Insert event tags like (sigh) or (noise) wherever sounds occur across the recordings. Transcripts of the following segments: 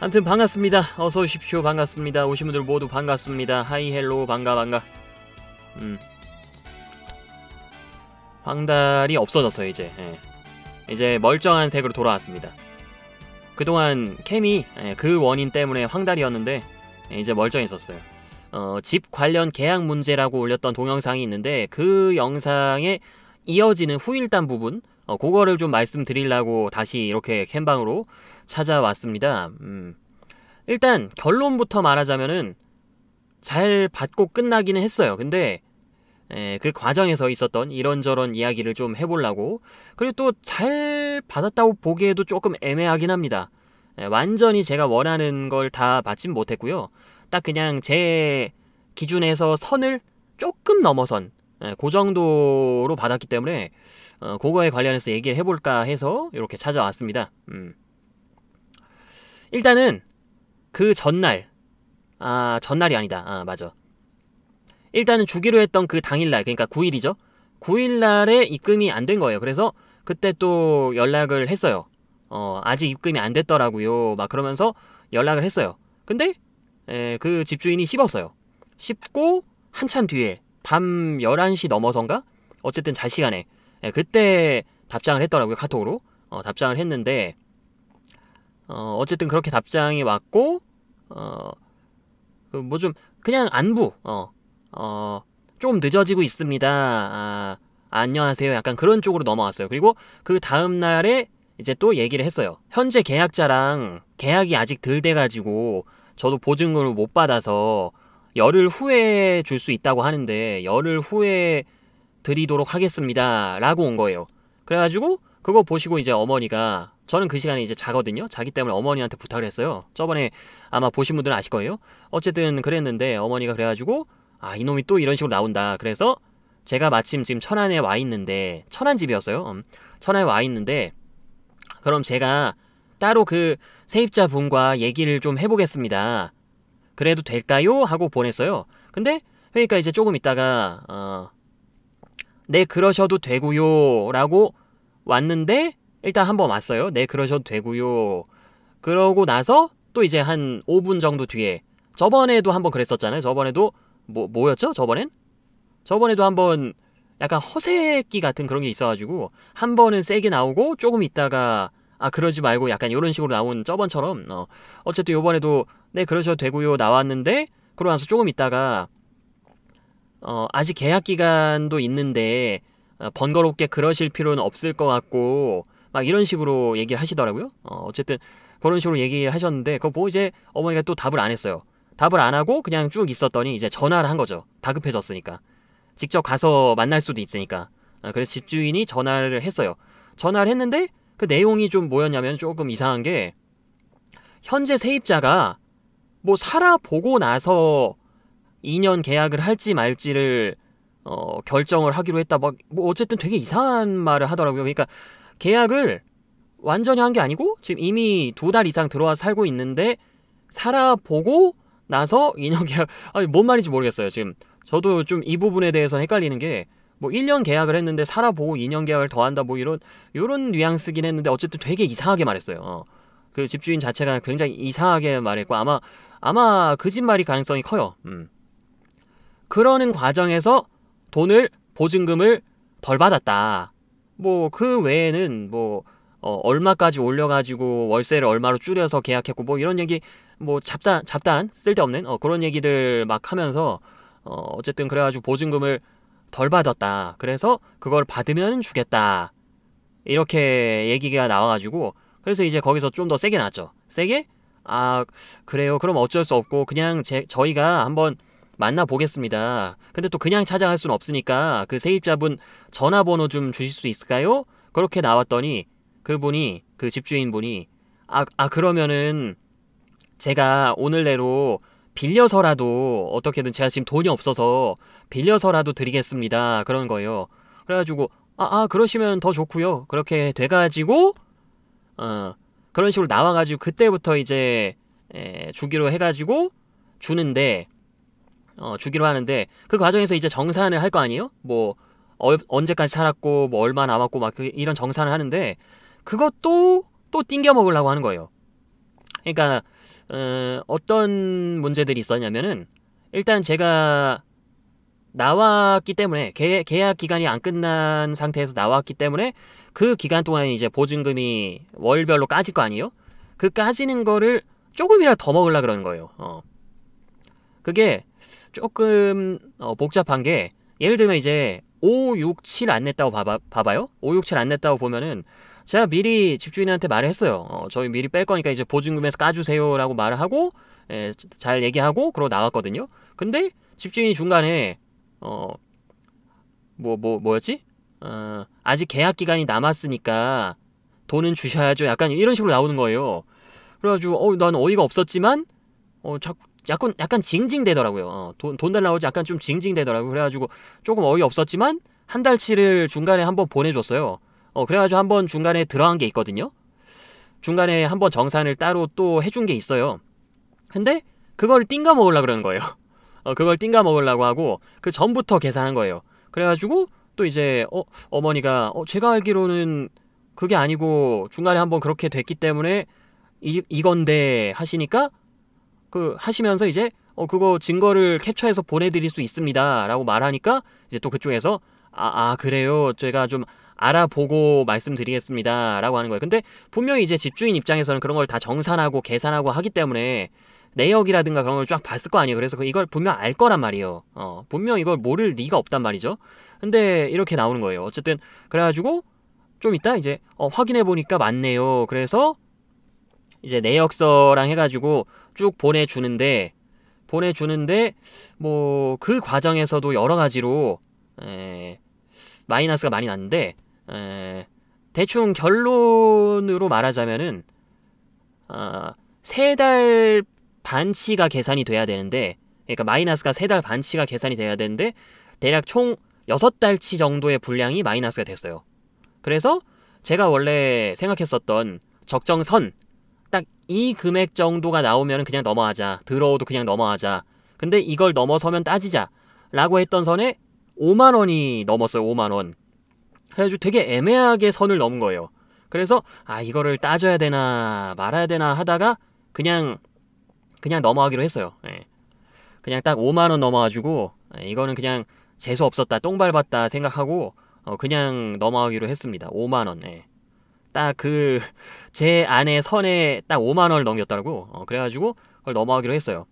아무튼 반갑습니다. 어서 오십시오. 반갑습니다. 오신 분들 모두 반갑습니다. 하이 헬로 반가 반가. 음. 황달이 없어졌어요 이제. 예. 이제 멀쩡한 색으로 돌아왔습니다. 그동안 캠이 예, 그 원인 때문에 황달이었는데 예, 이제 멀쩡했었어요. 어, 집 관련 계약 문제라고 올렸던 동영상이 있는데 그 영상에 이어지는 후일담 부분 어, 그거를 좀 말씀드리려고 다시 이렇게 캔방으로 찾아왔습니다. 음. 일단 결론부터 말하자면은 잘 받고 끝나기는 했어요. 근데 에, 그 과정에서 있었던 이런저런 이야기를 좀 해보려고 그리고 또 잘 받았다고 보기에도 조금 애매하긴 합니다. 에, 완전히 제가 원하는 걸 다 받진 못했고요. 딱 그냥 제 기준에서 선을 조금 넘어선 예, 그 정도로 받았기 때문에 어, 그거에 관련해서 얘기를 해볼까 해서 이렇게 찾아왔습니다. 음. 일단은 그 전날 아 전날이 아니다. 아 맞아. 일단은 주기로 했던 그 당일날 그러니까 9일이죠. 9일날에 입금이 안 된 거예요. 그래서 그때 또 연락을 했어요. 어 아직 입금이 안 됐더라고요. 막 그러면서 연락을 했어요. 근데 에, 예, 그 집주인이 씹었어요. 씹고 한참 뒤에 밤 11시 넘어선가? 어쨌든 잘 시간에 예, 그때 답장을 했더라고요 카톡으로 어, 답장을 했는데 어, 어쨌든 그렇게 답장이 왔고 어, 그뭐좀 그냥 안부 어, 어, 조금 늦어지고 있습니다 아, 안녕하세요 약간 그런 쪽으로 넘어왔어요 그리고 그 다음날에 이제 또 얘기를 했어요 현재 계약자랑 계약이 아직 덜 돼가지고 저도 보증금을 못 받아서 열흘 후에 줄 수 있다고 하는데 열흘 후에 드리도록 하겠습니다. 라고 온 거예요. 그래가지고 그거 보시고 이제 어머니가 저는 그 시간에 이제 자거든요. 자기 때문에 어머니한테 부탁을 했어요. 저번에 아마 보신 분들은 아실 거예요. 어쨌든 그랬는데 어머니가 그래가지고 아 이놈이 또 이런 식으로 나온다. 그래서 제가 마침 지금 천안에 와 있는데 천안 집이었어요. 음, 천안에 와 있는데 그럼 제가 따로 그 세입자분과 얘기를 좀 해보겠습니다. 그래도 될까요? 하고 보냈어요. 근데 그러니까 이제 조금 있다가 어, 네 그러셔도 되고요 라고 왔는데 일단 한 번 왔어요. 네 그러셔도 되고요. 그러고 나서 또 이제 한 5분 정도 뒤에 저번에도 한 번 그랬었잖아요. 저번에도 뭐 뭐였죠? 저번엔 저번에도 한번 약간 허세기 같은 그런 게 있어가지고 한 번은 세게 나오고 조금 있다가 아 그러지 말고 약간 이런 식으로 나온 저번처럼 어 어쨌든 요번에도 네, 그러셔도 되고요. 나왔는데 그러고 나서 조금 있다가 어, 아직 계약 기간도 있는데 어, 번거롭게 그러실 필요는 없을 것 같고 막 이런 식으로 얘기를 하시더라고요. 어, 어쨌든 그런 식으로 얘기하셨는데 를 그거 뭐 이제 어머니가 또 답을 안 했어요. 답을 안 하고 그냥 쭉 있었더니 이제 전화를 한 거죠. 다급해졌으니까. 직접 가서 만날 수도 있으니까. 어, 그래서 집주인이 전화를 했어요. 전화를 했는데 그 내용이 좀 뭐였냐면 조금 이상한 게 현재 세입자가 뭐 살아보고 나서 2년 계약을 할지 말지를 어, 결정을 하기로 했다. 막, 뭐, 어쨌든 되게 이상한 말을 하더라고요. 그러니까 계약을 완전히 한 게 아니고 지금 이미 두 달 이상 들어와 살고 있는데 살아보고 나서 2년 계약, (laughs) 아니, 뭔 말인지 모르겠어요. 지금 저도 좀 이 부분에 대해서 헷갈리는 게 뭐 1년 계약을 했는데 살아보고 2년 계약을 더한다 뭐 이런 요런 뉘앙스긴 했는데 어쨌든 되게 이상하게 말했어요. 어. 그 집주인 자체가 굉장히 이상하게 말했고 아마 아마 거짓말이 가능성이 커요. 음. 그러는 과정에서 돈을 보증금을 덜 받았다. 뭐 그 외에는 뭐 어, 얼마까지 올려가지고 월세를 얼마로 줄여서 계약했고 뭐 이런 얘기 뭐 잡단 잡단 쓸데없는 어, 그런 얘기들 막 하면서 어, 어쨌든 그래가지고 보증금을 덜 받았다. 그래서 그걸 받으면 주겠다. 이렇게 얘기가 나와가지고 그래서 이제 거기서 좀 더 세게 나왔죠. 세게 아, 그래요. 그럼 어쩔 수 없고 그냥 제, 저희가 한번 만나보겠습니다. 근데 또 그냥 찾아갈 순 없으니까 그 세입자분 전화번호 좀 주실 수 있을까요? 그렇게 나왔더니 그분이 그 집주인분이 아, 아 그러면은 제가 오늘 내로 빌려서라도 어떻게든 제가 지금 돈이 없어서 빌려서라도 드리겠습니다. 그런 거예요. 그래가지고 아, 아 그러시면 더 좋고요. 그렇게 돼가지고 어 그런 식으로 나와가지고 그때부터 이제 에, 주기로 해가지고 주는데 어, 주기로 하는데 그 과정에서 이제 정산을 할 거 아니에요? 뭐 어, 언제까지 살았고 뭐 얼마 남았고 막 그, 이런 정산을 하는데 그것도 또 띵겨 먹으려고 하는 거예요. 그러니까 어, 어떤 문제들이 있었냐면은 일단 제가 나왔기 때문에 계, 계약 기간이 안 끝난 상태에서 나왔기 때문에 그 기간 동안에 이제 보증금이 월별로 까질 거 아니에요? 그 까지는 거를 조금이라도 더 먹으려 그러는 거예요. 어. 그게 조금 어, 복잡한 게 예를 들면 이제 5, 6, 7 안 냈다고 봐봐, 봐봐요. 5, 6, 7 안 냈다고 보면은 제가 미리 집주인한테 말을 했어요. 어, 저희 미리 뺄 거니까 이제 보증금에서 까주세요라고 말을 하고 에, 예, 잘 얘기하고 그러고 나왔거든요. 근데 집주인이 중간에 어뭐뭐 뭐, 뭐 였지 어, 아직 계약 기간이 남았으니까 돈은 주셔야죠. 약간 이런 식으로 나오는 거예요. 그래가지고 어, 난 어이가 없었지만 어, 자, 약간 약간 징징대더라고요. 어, 돈, 돈 달라고 하지 약간 좀 징징대더라고요. 그래가지고 조금 어이 없었지만 한 달치를 중간에 한번 보내줬어요. 어, 그래가지고 한번 중간에 들어간 게 있거든요. 중간에 한번 정산을 따로 또 해준 게 있어요. 근데 그걸 띵가 먹으려 그러는 거예요. (laughs) 어, 그걸 띵가 먹으려고 하고 그 전부터 계산한 거예요. 그래가지고 또 이제 어, 어머니가 어, 제가 알기로는 그게 아니고 중간에 한번 그렇게 됐기 때문에 이, 이건데 하시니까 그 하시면서 이제 어, 그거 증거를 캡처해서 보내드릴 수 있습니다. 라고 말하니까 이제 또 그쪽에서 아, 아, 그래요. 제가 좀 알아보고 말씀드리겠습니다. 라고 하는 거예요. 근데 분명히 이제 집주인 입장에서는 그런 걸 다 정산하고 계산하고 하기 때문에 내역이라든가 그런 걸 쫙 봤을 거 아니에요. 그래서 그 이걸 분명 알 거란 말이에요. 어, 분명 이걸 모를 리가 없단 말이죠. 근데 이렇게 나오는 거예요. 어쨌든 그래가지고 좀 이따 이제 어, 확인해 보니까 맞네요. 그래서 이제 내역서랑 해가지고 쭉 보내주는데 보내주는데 뭐 그 과정에서도 여러 가지로 에, 마이너스가 많이 났는데 에, 대충 결론으로 말하자면은 어, 아, 세 달 반치가 계산이 돼야 되는데 그러니까 마이너스가 세 달 반치가 계산이 돼야 되는데 대략 총 여섯 달치 정도의 분량이 마이너스가 됐어요. 그래서 제가 원래 생각했었던 적정선 딱 이 금액 정도가 나오면 그냥 넘어가자 들어오도 그냥 넘어가자 근데 이걸 넘어서면 따지자 라고 했던 선에 5만 원이 넘었어요 5만 원 그래가지고 되게 애매하게 선을 넘은 거예요 그래서 아 이거를 따져야 되나 말아야 되나 하다가 그냥 그냥 넘어가기로 했어요 예. 그냥 딱 5만 원 넘어가지고 예, 이거는 그냥 재수 없었다, 똥 밟았다 생각하고 어, 그냥 넘어가기로 했습니다. 5만 원. 예. 딱그 (laughs) 제 안에 선에 딱 5만 원을 넘겼더라고. 어, 그래가지고 그걸 넘어가기로 했어요.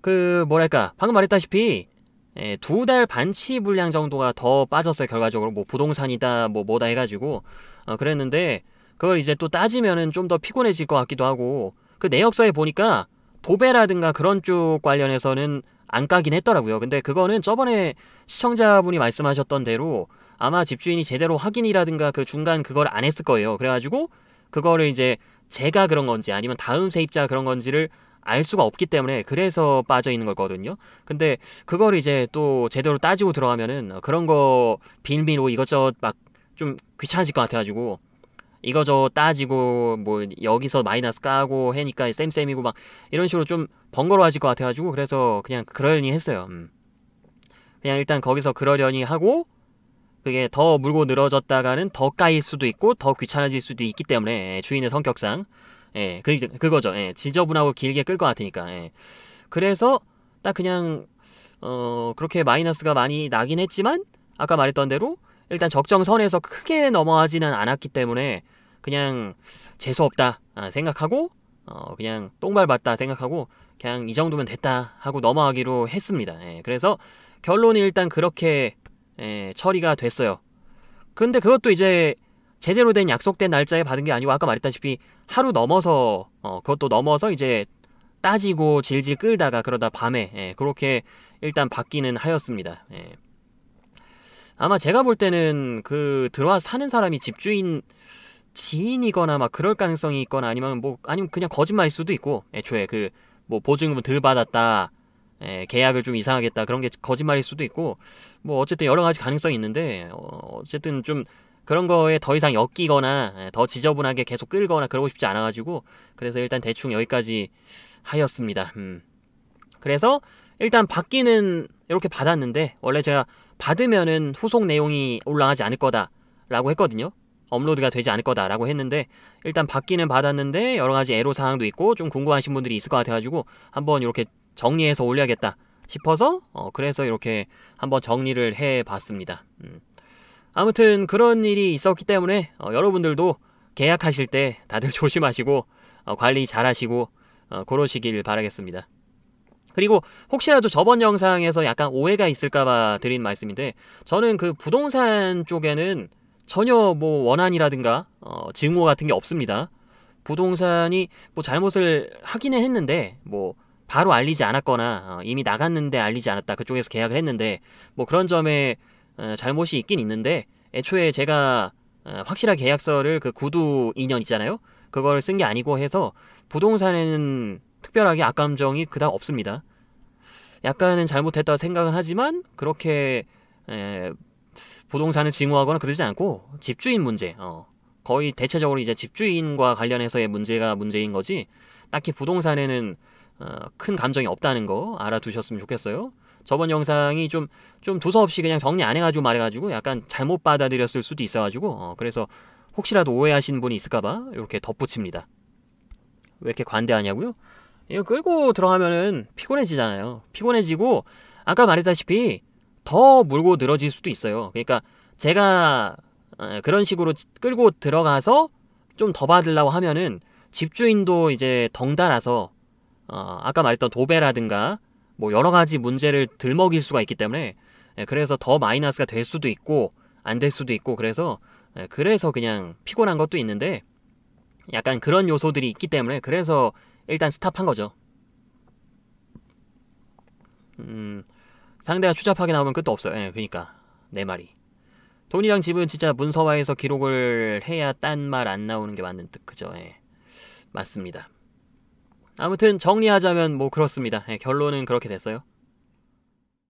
그 뭐랄까 방금 말했다시피 예, 두 달 반치 분량 정도가 더 빠졌어요. 결과적으로 뭐 부동산이다 뭐 뭐다 해가지고 어, 그랬는데 그걸 이제 또 따지면은 좀 더 피곤해질 것 같기도 하고 그 내역서에 보니까 도배라든가 그런 쪽 관련해서는 안 까긴 했더라고요. 근데 그거는 저번에 시청자분이 말씀하셨던 대로 아마 집주인이 제대로 확인이라든가 그 중간 그걸 안 했을 거예요. 그래가지고 그거를 이제 제가 그런 건지 아니면 다음 세입자 그런 건지를 알 수가 없기 때문에 그래서 빠져 있는 거거든요. 근데 그걸 이제 또 제대로 따지고 들어가면은 그런 거 빌미로 이것저것 막 좀 귀찮아질 것 같아가지고 이거저 따지고 뭐 여기서 마이너스 까고 해니까 쌤쌤이고 막 이런 식으로 좀 번거로워질 것 같아가지고 그래서 그냥 그러려니 했어요. 음. 그냥 일단 거기서 그러려니 하고 그게 더 물고 늘어졌다가는 더 까일 수도 있고 더 귀찮아질 수도 있기 때문에 예, 주인의 성격상 예, 그, 그거죠. 예, 지저분하고 길게 끌 것 같으니까. 예. 그래서 딱 그냥 어, 그렇게 마이너스가 많이 나긴 했지만 아까 말했던 대로 일단 적정선에서 크게 넘어가지는 않았기 때문에 그냥 재수없다 아, 생각하고 어 그냥 똥밟았다 생각하고 그냥 이 정도면 됐다 하고 넘어가기로 했습니다. 예, 그래서 결론이 일단 그렇게 예, 처리가 됐어요. 근데 그것도 이제 제대로 된 약속된 날짜에 받은 게 아니고 아까 말했다시피 하루 넘어서 어, 그것도 넘어서 이제 따지고 질질 끌다가 그러다 밤에 예, 그렇게 일단 받기는 하였습니다. 예. 아마 제가 볼 때는 그 들어와 사는 사람이 집주인 지인이거나 막 그럴 가능성이 있거나 아니면 뭐 아니면 그냥 거짓말일 수도 있고 애초에 그 뭐 보증금을 덜 받았다 에 예, 계약을 좀 이상하겠다 그런 게 거짓말일 수도 있고 뭐 어쨌든 여러 가지 가능성이 있는데 어, 어쨌든 좀 그런 거에 더 이상 엮이거나 예, 더 지저분하게 계속 끌거나 그러고 싶지 않아가지고 그래서 일단 대충 여기까지 하였습니다. 음. 그래서 일단 받기는 이렇게 받았는데 원래 제가 받으면은 후속 내용이 올라가지 않을 거다라고 했거든요. 업로드가 되지 않을 거다라고 했는데 일단 받기는 받았는데 여러 가지 애로 사항도 있고 좀 궁금하신 분들이 있을 것 같아가지고 한번 이렇게 정리해서 올려야겠다 싶어서 어 그래서 이렇게 한번 정리를 해봤습니다. 음. 아무튼 그런 일이 있었기 때문에 어 여러분들도 계약하실 때 다들 (laughs) 조심하시고 어 관리 잘하시고 어, 그러시길 바라겠습니다. 그리고 혹시라도 저번 영상에서 약간 오해가 있을까봐 드린 말씀인데 저는 그 부동산 쪽에는 전혀 뭐 원한이라든가 어, 증오 같은 게 없습니다. 부동산이 뭐 잘못을 하기는 했는데 뭐 바로 알리지 않았거나 어, 이미 나갔는데 알리지 않았다 그쪽에서 계약을 했는데 뭐 그런 점에 어, 잘못이 있긴 있는데 애초에 제가 어, 확실한 계약서를 그 구두 인연 있잖아요 그걸 쓴 게 아니고 해서 부동산에는 특별하게 악감정이 그닥 없습니다. 약간은 잘못했다 생각은 하지만 그렇게 에, 부동산을 징후하거나 그러지 않고 집주인 문제 어, 거의 대체적으로 이제 집주인과 관련해서의 문제가 문제인 거지 딱히 부동산에는 어, 큰 감정이 없다는 거 알아두셨으면 좋겠어요. 저번 영상이 좀좀 두서없이 그냥 정리 안 해가지고 말해가지고 약간 잘못 받아들였을 수도 있어가지고 어, 그래서 혹시라도 오해하신 분이 있을까봐 이렇게 덧붙입니다. 왜 이렇게 관대하냐고요? 이거 끌고 들어가면은 피곤해지잖아요. 피곤해지고 아까 말했다시피 더 물고 늘어질 수도 있어요. 그러니까 제가 어, 그런 식으로 끌고 들어가서 좀 더 받으려고 하면은 집주인도 이제 덩달아서 어, 아까 말했던 도배라든가 뭐 여러 가지 문제를 들먹일 수가 있기 때문에 예, 그래서 더 마이너스가 될 수도 있고 안 될 수도 있고 그래서 예, 그래서 그냥 피곤한 것도 있는데 약간 그런 요소들이 있기 때문에 그래서 일단 스탑한 거죠. 음, 상대가 추잡하게 나오면 끝도 없어요. 예, 그니까. 내 네 말이. 돈이랑 집은 진짜 문서화해서 기록을 해야 딴 말 안 나오는 게 맞는 듯, 그죠? 예. 맞습니다. 아무튼 정리하자면 뭐 그렇습니다. 예, 결론은 그렇게 됐어요.